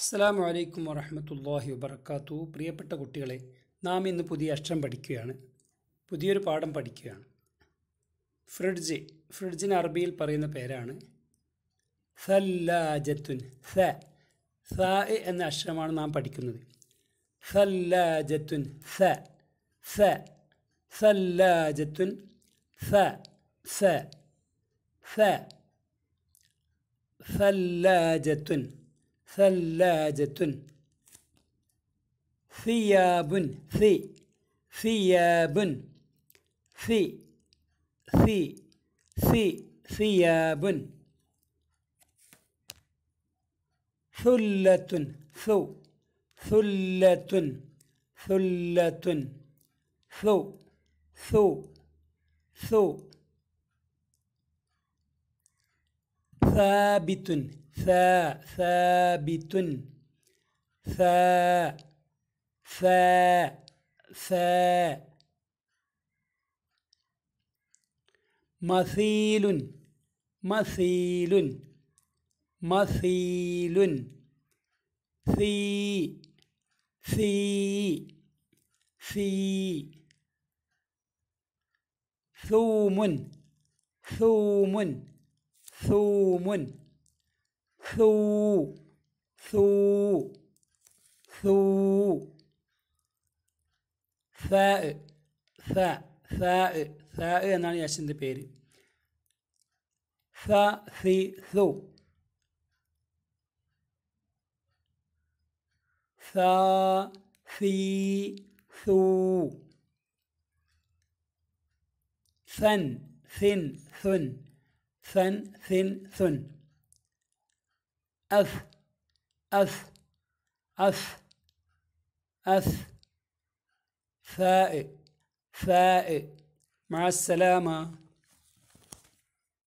അസ്സലാമു അലൈക്കും വറഹമത്തല്ലാഹി വബർക്കാത്തു പ്രിയപ്പെട്ട കുട്ടികളെ നാം ഇന്ന് പുതിയ അക്ഷരം പഠിക്കുകയാണ് പുതിയൊരു പാഠം പഠിക്കുകയാണ് ഫ്രിഡ്ജ് ഫ്രിഡ്ജിന് അറബിയിൽ പറയുന്ന പേരാണ് സല്ലാജത്തുൻ സ സ എന്ന അക്ഷരമാണ് നാം പഠിക്കുന്നത് സല്ലാജത്തുൻ സ സ സല്ലാജത്തുൻ സ സ സ സല്ലാജത്തുൻ ثلاجة ثياب ثي ثياب ثي ثي ثي ثياب ثلة ثو ثلة ثلة ثو ثو ثو ثابت ثا ثابت ثا ثا ثا مثيل مثيل مثيل ثي ثي ثي ثوم ثوم ثوم ثو ثو ثو ثاء ثاء ثاء ثاء എന്നാണ് യാശിൻ്റെ പേര് ث ثي ثو ث ثي ثو ثن ثن ثن ثن ثن ثن أث أث أث أث ثاء ثاء مع السلامة